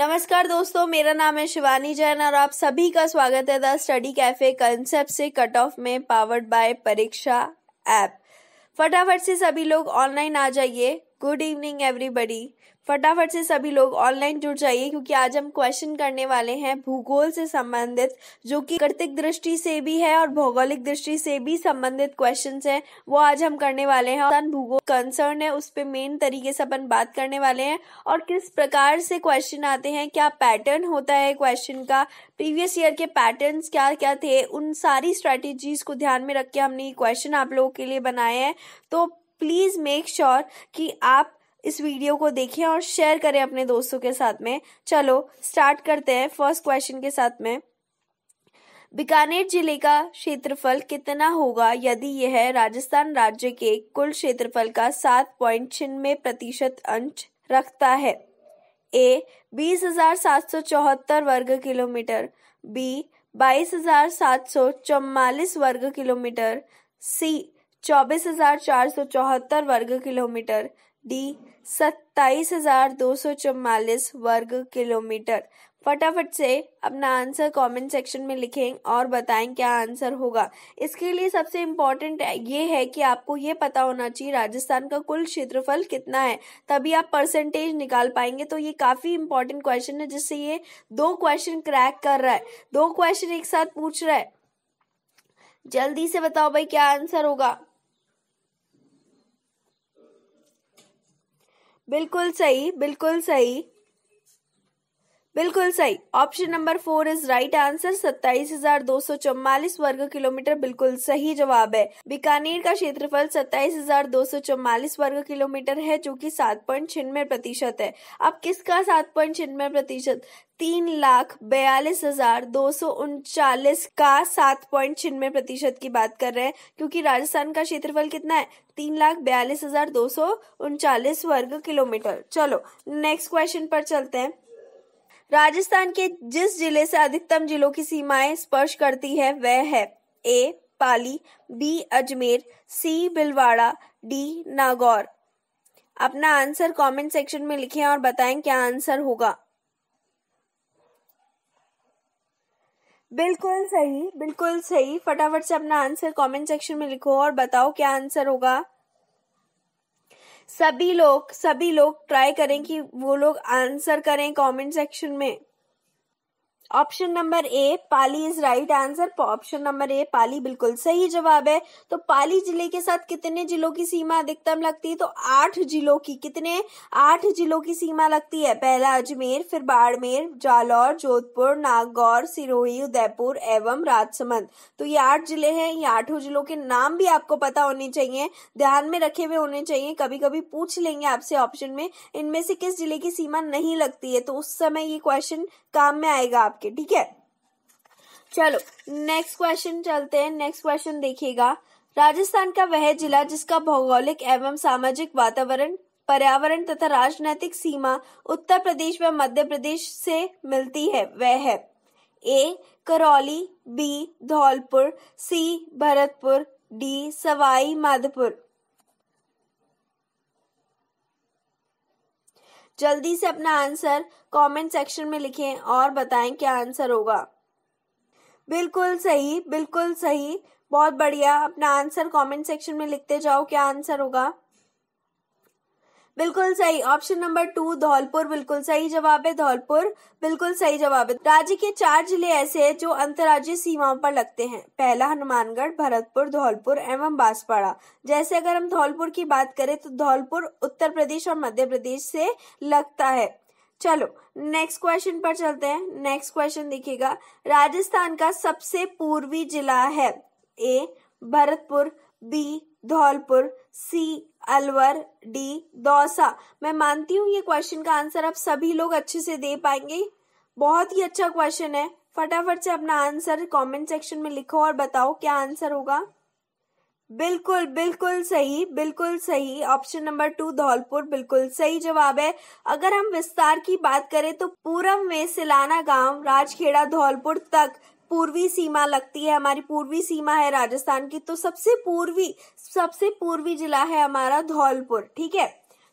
नमस्कार दोस्तों मेरा नाम है शिवानी जैन और आप सभी का स्वागत है द स्टडी कैफे कंसेप्ट से कट ऑफ में पावर्ड बाय परीक्षा ऐप फटाफट से सभी लोग ऑनलाइन आ जाइए गुड इवनिंग एवरीबडी फटाफट से सभी लोग ऑनलाइन जुड़ जाइए क्योंकि आज हम क्वेश्चन करने वाले हैं भूगोल से संबंधित जो कि कृतिक दृष्टि से भी है और भौगोलिक दृष्टि से भी संबंधित क्वेश्चन है वो आज हम करने वाले हैं भूगोल कंसर्न है उस पर मेन तरीके से अपन बात करने वाले हैं और किस प्रकार से क्वेश्चन आते हैं क्या पैटर्न होता है क्वेश्चन का प्रीवियस ईयर के पैटर्न क्या क्या थे उन सारी स्ट्रेटेजीज को ध्यान में रख के हमने ये क्वेश्चन आप लोगों के लिए बनाए हैं तो प्लीज मेक श्योर कि आप इस वीडियो को देखें और शेयर करें अपने दोस्तों के साथ में चलो स्टार्ट करते हैं फर्स्ट क्वेश्चन के साथ में बीकानेर जिले का क्षेत्रफल कितना होगा यदि यह राजस्थान राज्य के कुल क्षेत्रफल का सात पॉइंट छिन्नवे प्रतिशत अंश रखता है ए बीस हजार सात सौ चौहत्तर वर्ग किलोमीटर बी बाईस हजार सात सौ चौवालीस वर्ग किलोमीटर सी चौबीस हजार चार सौ चौहत्तर वर्ग किलोमीटर डी सत्ताईस हजार दो सौ वर्ग किलोमीटर फटाफट से अपना आंसर कमेंट सेक्शन में लिखें और बताएं क्या आंसर होगा इसके लिए सबसे इम्पोर्टेंट ये है कि आपको ये पता होना चाहिए राजस्थान का कुल क्षेत्रफल कितना है तभी आप परसेंटेज निकाल पाएंगे तो ये काफ़ी इंपॉर्टेंट क्वेश्चन है जिससे ये दो क्वेश्चन क्रैक कर रहा है दो क्वेश्चन एक साथ पूछ रहा है जल्दी से बताओ भाई क्या आंसर होगा बिल्कुल सही बिल्कुल सही बिल्कुल सही option number four is right answer सत्ताईस हजार दो सौ चौवालीस वर्ग किलोमीटर बिल्कुल सही जवाब है बीकानेर का क्षेत्रफल सत्ताईस हजार दो सौ चौवालीस वर्ग किलोमीटर है जो कि सात पॉइंट छिन्नवे प्रतिशत है अब किसका सात पॉइंट छिन्नवे प्रतिशत तीन लाख बयालीस हजार दो सौ उनचालीस का सात पॉइंट छिन्नवे प्रतिशत की बात कर रहे हैं क्योंकि राजस्थान का क्षेत्रफल कितना है तीन लाख बयालीस हजार दो सौ उनचालीस वर्ग किलोमीटर चलो नेक्स्ट क्वेश्चन पर चलते हैं राजस्थान के जिस जिले से अधिकतम जिलों की सीमाएं स्पर्श करती है वह है A Pali B Ajmer C बिलवाड़ा डी नागौर अपना आंसर कमेंट सेक्शन में लिखें और बताएं क्या आंसर होगा बिल्कुल सही बिल्कुल सही फटाफट से अपना आंसर कमेंट सेक्शन में लिखो और बताओ क्या आंसर होगा सभी लोग सभी लोग ट्राई करें कि वो लोग आंसर करें कमेंट सेक्शन में option number A Pali is right answer option number A Pali बिल्कुल सही जवाब है तो पाली जिले के साथ कितने जिलों की सीमा अधिकतम लगती है तो आठ जिलों की कितने आठ जिलों की सीमा लगती है पहला अजमेर फिर बाड़मेर जालौर जोधपुर नागौर सिरोही उदयपुर एवं राजसमंद तो ये आठ जिले है ये आठों जिलों के नाम भी आपको पता होने चाहिए ध्यान में रखे हुए होने चाहिए कभी कभी पूछ लेंगे आपसे ऑप्शन में इनमें से किस जिले की सीमा नहीं लगती है तो उस समय ये क्वेश्चन काम में आएगा आप आपके ठीक है चलो नेक्स्ट क्वेश्चन चलते हैं नेक्स्ट क्वेश्चन देखिएगा राजस्थान का वह जिला जिसका भौगोलिक एवं सामाजिक वातावरण पर्यावरण तथा राजनैतिक सीमा उत्तर प्रदेश व मध्य प्रदेश से मिलती है वह है A Karauli B Dholpur C Bharatpur D Sawai Madhopur जल्दी से अपना आंसर कमेंट सेक्शन में लिखें और बताएं क्या आंसर होगा बिल्कुल सही बिल्कुल सही बहुत बढ़िया अपना आंसर कमेंट सेक्शन में लिखते जाओ क्या आंसर होगा बिल्कुल सही ऑप्शन नंबर टू धौलपुर बिल्कुल सही जवाब है धौलपुर बिल्कुल सही जवाब है राज्य के चार जिले ऐसे हैं जो अंतर्राज्यीय सीमाओं पर लगते हैं पहला हनुमानगढ़ भरतपुर धौलपुर एवं बांसवाड़ा जैसे अगर हम धौलपुर की बात करें तो धौलपुर उत्तर प्रदेश और मध्य प्रदेश से लगता है चलो नेक्स्ट क्वेश्चन पर चलते हैं नेक्स्ट क्वेश्चन देखिएगा राजस्थान का सबसे पूर्वी जिला है A Bharatpur B Dholpur C Alwar D Dausa मैं मानती हूँ ये क्वेश्चन का आंसर आप सभी लोग अच्छे से दे पाएंगे बहुत ही अच्छा क्वेश्चन है फटाफट से अपना आंसर कमेंट सेक्शन में लिखो और बताओ क्या आंसर होगा बिल्कुल बिल्कुल सही बिल्कुल सही ऑप्शन नंबर टू धौलपुर बिल्कुल सही जवाब है अगर हम विस्तार की बात करें तो पूरब में सिलाना गांव राजखेड़ा धौलपुर तक पूर्वी सीमा लगती है हमारी पूर्वी सीमा है राजस्थान की तो सबसे पूर्वी सबसे पूर्वी जिला है हमारा धौलपुर ठीक है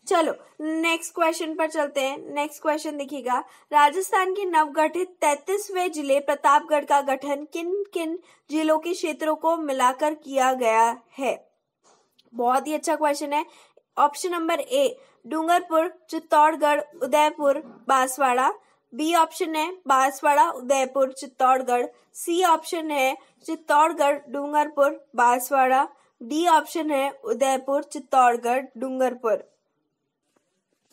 चलो नेक्स्ट क्वेश्चन पर चलते हैं नेक्स्ट क्वेश्चन देखिएगा राजस्थान के नवगठित तैतीसवे जिले प्रतापगढ़ का गठन किन किन जिलों के क्षेत्रों को मिलाकर किया गया है बहुत ही अच्छा क्वेश्चन है option number A Dungarpur Chittorgarh Udaipur Banswara B option है बांसवाड़ा उदयपुर चित्तौड़गढ़ सी ऑप्शन है चित्तौड़गढ़ डूंगरपुर बांसवाड़ा डी ऑप्शन है उदयपुर चित्तौड़गढ़ डूंगरपुर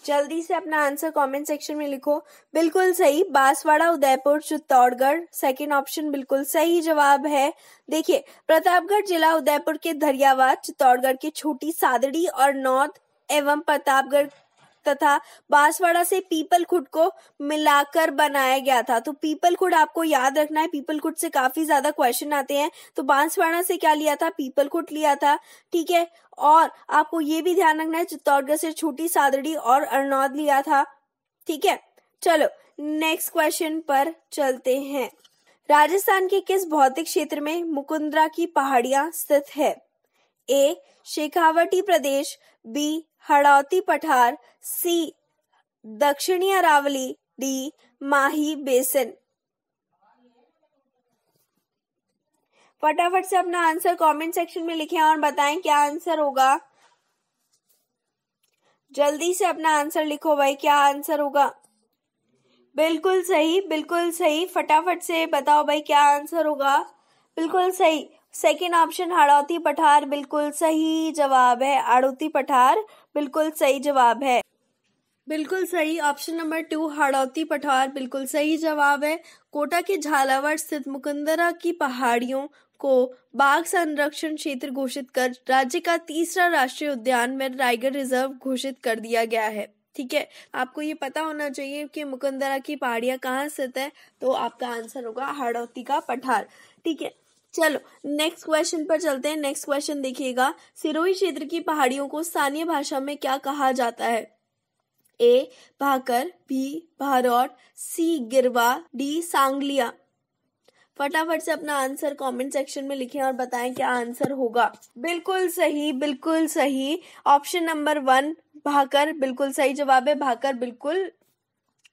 जल्दी से अपना आंसर कमेंट सेक्शन में लिखो बिल्कुल सही बांसवाड़ा उदयपुर चित्तौड़गढ़ सेकंड ऑप्शन बिल्कुल सही जवाब है देखिए प्रतापगढ़ जिला उदयपुर के धरियावाद चित्तौड़गढ़ के छोटी सादड़ी और नॉर्थ एवं प्रतापगढ़ तथा बांसवाड़ा से पीपल खुड को मिलाकर बनाया गया था तो पीपल खुड आपको याद रखना है पीपल खुड से काफी ज्यादा क्वेश्चन आते हैं तो बांसवाड़ा से क्या लिया था पीपल खुड लिया था ठीक है और आपको ये भी ध्यान रखना है चित्तौड़गढ़ से छोटी सादड़ी और अरनौद लिया था ठीक है चलो नेक्स्ट क्वेश्चन पर चलते हैं राजस्थान के किस भौतिक क्षेत्र में मुकुंद्रा की पहाड़ियां स्थित है ए शेखावटी प्रदेश बी हड़ौती पठार सी दक्षिणी अरावली डी माही बेसिन फटाफट से अपना आंसर कमेंट सेक्शन में लिखें और बताएं क्या आंसर होगा जल्दी से अपना आंसर लिखो भाई क्या आंसर होगा बिल्कुल सही बिल्कुल सही फटाफट से बताओ भाई क्या आंसर होगा बिल्कुल सही सेकेंड ऑप्शन हड़ौती पठार बिल्कुल सही जवाब है हड़ौती पठार बिल्कुल सही जवाब है बिल्कुल सही ऑप्शन नंबर टू हड़ौती पठार बिल्कुल सही जवाब है कोटा के झालावाड़ स्थित मुकुंदरा की पहाड़ियों को बाघ संरक्षण क्षेत्र घोषित कर राज्य का तीसरा राष्ट्रीय उद्यान में टाइगर रिजर्व घोषित कर दिया गया है ठीक है आपको ये पता होना चाहिए कि मुकुंदरा की पहाड़ियाँ कहाँ स्थित है तो आपका आंसर होगा हड़ौती का पठार ठीक है चलो नेक्स्ट क्वेश्चन पर चलते हैं नेक्स्ट क्वेश्चन देखिएगा सिरोही क्षेत्र की पहाड़ियों को स्थानीय भाषा में क्या कहा जाता है ए भाकर बी भारोट सी गिरवा डी सांगलिया फटाफट से अपना आंसर कमेंट सेक्शन में लिखें और बताएं क्या आंसर होगा बिल्कुल सही बिल्कुल सही ऑप्शन नंबर वन भाकर बिल्कुल सही जवाब है भाकर बिल्कुल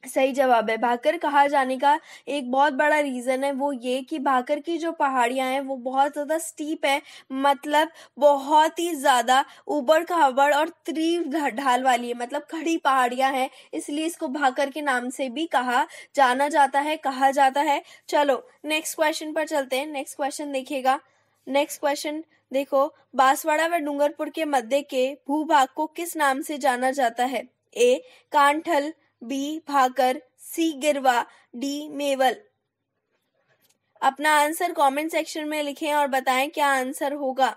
सही जवाब है भाकर कहा जाने का एक बहुत बड़ा रीज़न है वो ये कि भाकर की जो पहाड़ियां हैं वो बहुत ज़्यादा स्टीप है मतलब बहुत ही ज़्यादा ऊबड़ खाबड़ और तीव्र ढाल वाली है मतलब खड़ी पहाड़ियां हैं इसलिए इसको भाकर के नाम से भी कहा जाना जाता है कहा जाता है चलो नेक्स्ट क्वेश्चन पर चलते हैं नेक्स्ट क्वेश्चन देखिएगा नेक्स्ट क्वेश्चन देखो बांसवाड़ा व डूंगरपुर के मध्य के भूभाग को किस नाम से जाना जाता है A Kanthal B Bhakar C Girwa D मेवल अपना आंसर कमेंट सेक्शन में लिखें और बताएं क्या आंसर होगा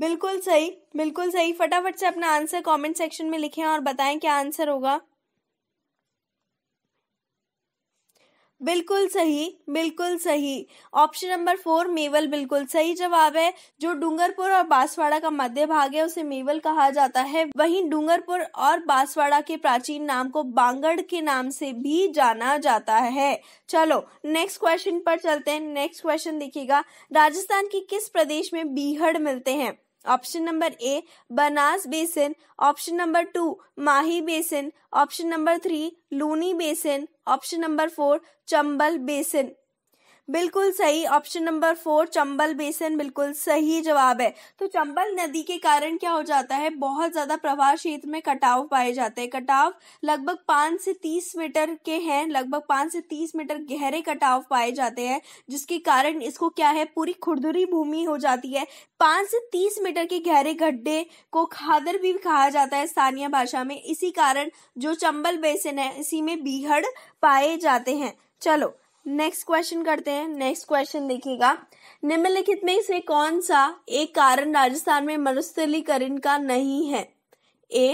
बिल्कुल सही बिल्कुल सही फटाफट से अपना आंसर कमेंट सेक्शन में लिखें और बताएं क्या आंसर होगा बिल्कुल सही बिल्कुल सही ऑप्शन नंबर फोर मेवल बिल्कुल सही जवाब है जो डूंगरपुर और बांसवाड़ा का मध्य भाग है उसे मेवल कहा जाता है वहीं डूंगरपुर और बांसवाड़ा के प्राचीन नाम को बांगड़ के नाम से भी जाना जाता है चलो नेक्स्ट क्वेश्चन पर चलते हैं नेक्स्ट क्वेश्चन देखिएगा राजस्थान के किस प्रदेश में बीहड़ मिलते हैं option number A Banas basin option number two Mahi basin option number three Luni basin option number four Chambal basin बिल्कुल सही option number four Chambal basin बिल्कुल सही जवाब है तो चंबल नदी के कारण क्या हो जाता है बहुत ज्यादा प्रवाह क्षेत्र में कटाव पाए जाते हैं कटाव लगभग पांच से तीस मीटर के हैं लगभग पांच से तीस मीटर गहरे कटाव पाए जाते हैं जिसके कारण इसको क्या है पूरी खुरदुरी भूमि हो जाती है पांच से तीस मीटर के गहरे गड्ढे को खादर भी कहा जाता है स्थानीय भाषा में इसी कारण जो चंबल बेसिन है इसी में बीहड़ पाए जाते हैं चलो नेक्स्ट क्वेश्चन करते हैं नेक्स्ट क्वेश्चन देखिएगा निम्नलिखित में से कौन सा एक कारण राजस्थान में मरुस्थलीकरण का नहीं है ए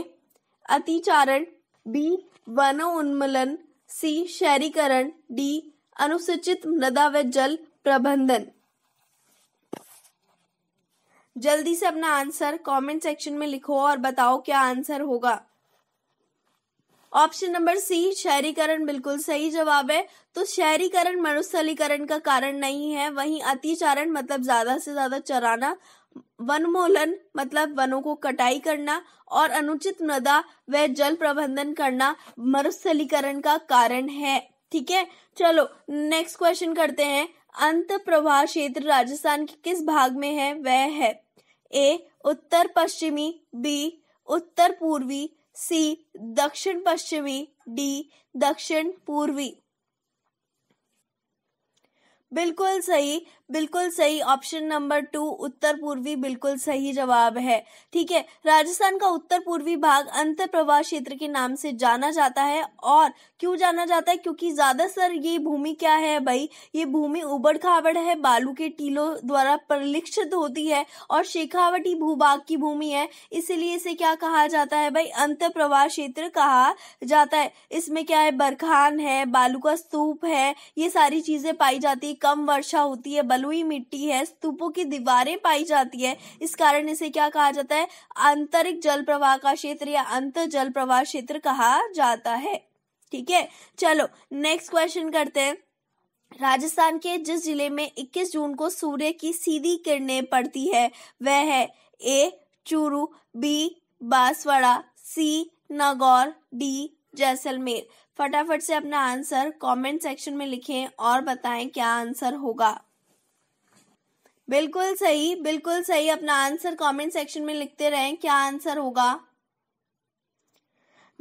अतिचारण बी उन्मूलन सी शहरीकरण डी अनुसूचित मृदा व जल प्रबंधन जल्दी से अपना आंसर कमेंट सेक्शन में लिखो और बताओ क्या आंसर होगा ऑप्शन नंबर सी शहरीकरण बिल्कुल सही जवाब है तो शहरीकरण मरुस्थलीकरण का कारण नहीं है वहीं अतिचारण मतलब ज्यादा से ज्यादा चराना वनमोलन मतलब वनों को कटाई करना और अनुचित मृदा व जल प्रबंधन करना मरुस्थलीकरण का कारण है ठीक है चलो नेक्स्ट क्वेश्चन करते हैं अंत प्रभा क्षेत्र राजस्थान के किस भाग में है वह है ए उत्तर पश्चिमी बी उत्तर पूर्वी सी दक्षिण पश्चिमी डी दक्षिण पूर्वी बिल्कुल सही बिल्कुल सही ऑप्शन नंबर टू उत्तर पूर्वी बिल्कुल सही जवाब है ठीक है राजस्थान का उत्तर पूर्वी भाग अंत प्रवाह क्षेत्र के नाम से जाना जाता है और क्यों जाना जाता है क्योंकि ज्यादातर ये भूमि क्या है भाई ये भूमि उबड़ खाबड़ है बालू के टीलों द्वारा परिलक्षित होती है और शेखावटी भूभाग की भूमि है इसीलिए इसे क्या कहा जाता है भाई अंत प्रवाह क्षेत्र कहा जाता है इसमें क्या है बरखान है बालू का स्तूप है ये सारी चीजें पाई जाती है कम वर्षा होती है बलुई मिट्टी है स्तूपों की दीवारें पाई जाती है इस कारण इसे क्या कहा जाता है आंतरिक जल प्रवाह का क्षेत्र या अंत जल प्रवाह क्षेत्र कहा जाता है ठीक है चलो नेक्स्ट क्वेश्चन करते हैं राजस्थान के जिस जिले में 21 जून को सूर्य की सीधी किरणें पड़ती है वह है A Churu B Banswara C Nagaur D Jaisalmer फटाफट से अपना आंसर कमेंट सेक्शन में लिखें और बताएं क्या आंसर होगा बिल्कुल सही बिल्कुल सही अपना आंसर कमेंट सेक्शन में लिखते रहें क्या आंसर होगा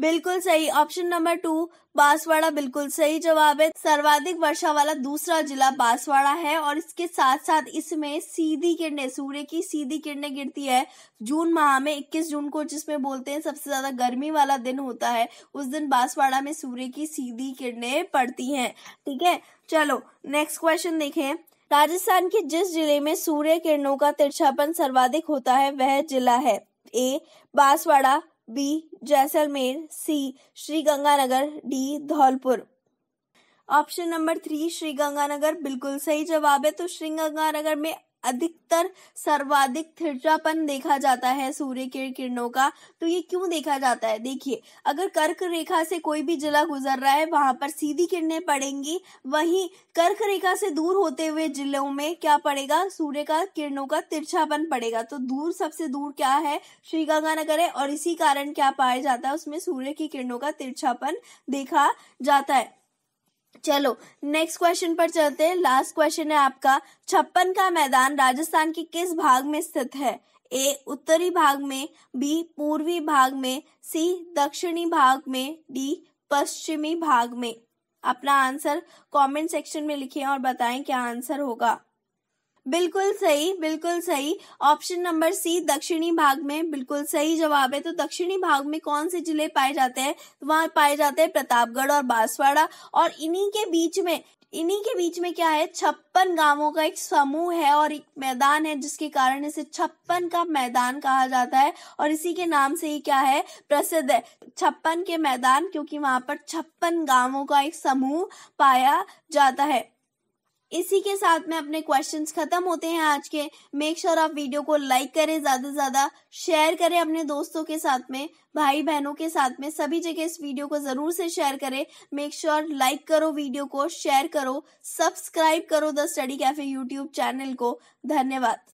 बिल्कुल सही ऑप्शन नंबर टू बांसवाड़ा बिल्कुल सही जवाब है सर्वाधिक वर्षा वाला दूसरा जिला बांसवाड़ा है और इसके साथ साथ इसमें सीधी किरणें सूर्य की सीधी किरणें गिरती है जून माह में 21 जून को जिसमें बोलते हैं सबसे ज्यादा गर्मी वाला दिन होता है उस दिन बांसवाड़ा में सूर्य की सीधी किरणें पड़ती हैं ठीक है चलो नेक्स्ट क्वेश्चन देखें राजस्थान के जिस जिले में सूर्य किरणों का तिरछापन सर्वाधिक होता है वह जिला है A Banswara B Jaisalmer C Sriganganagar D Dholpur option number three Sriganganagar बिल्कुल सही जवाब है तो श्रीगंगानगर में अधिकतर सर्वाधिक थिरचापन देखा जाता है सूर्य के किरणों का तो ये क्यों देखा जाता है देखिए अगर कर्क रेखा से कोई भी जिला गुजर रहा है वहां पर सीधी किरणें पड़ेंगी वहीं कर्क रेखा से दूर होते हुए जिलों में क्या पड़ेगा सूर्य का किरणों का तिरछापन पड़ेगा तो दूर सबसे दूर क्या है श्री गंगानगर है और इसी कारण क्या पाया जाता है उसमें सूर्य की किरणों का तिरछापन देखा जाता है चलो नेक्स्ट क्वेश्चन पर चलते हैं लास्ट क्वेश्चन है आपका छप्पन का मैदान राजस्थान के किस भाग में स्थित है ए उत्तरी भाग में बी पूर्वी भाग में सी दक्षिणी भाग में डी पश्चिमी भाग में अपना आंसर कमेंट सेक्शन में लिखें और बताएं क्या आंसर होगा बिल्कुल सही बिल्कुल सही ऑप्शन नंबर सी दक्षिणी भाग में बिल्कुल सही जवाब है तो दक्षिणी भाग में कौन से जिले पाए जाते हैं तो वहां पाए जाते हैं प्रतापगढ़ और बांसवाड़ा और इन्हीं के बीच में इन्हीं के बीच में क्या है छप्पन गांवों का एक समूह है और एक मैदान है जिसके कारण इसे छप्पन का मैदान कहा जाता है और इसी के नाम से ही क्या है प्रसिद्ध है छप्पन के मैदान क्योंकि वहां पर छप्पन गांवों का एक समूह पाया जाता है इसी के साथ में अपने क्वेश्चंस खत्म होते हैं आज के मेक श्योर sure आप वीडियो को लाइक करें ज्यादा से ज्यादा शेयर करें अपने दोस्तों के साथ में भाई बहनों के साथ में सभी जगह इस वीडियो को जरूर से शेयर करें मेक श्योर लाइक करो वीडियो को शेयर करो सब्सक्राइब करो the Study Cafe YouTube channel को धन्यवाद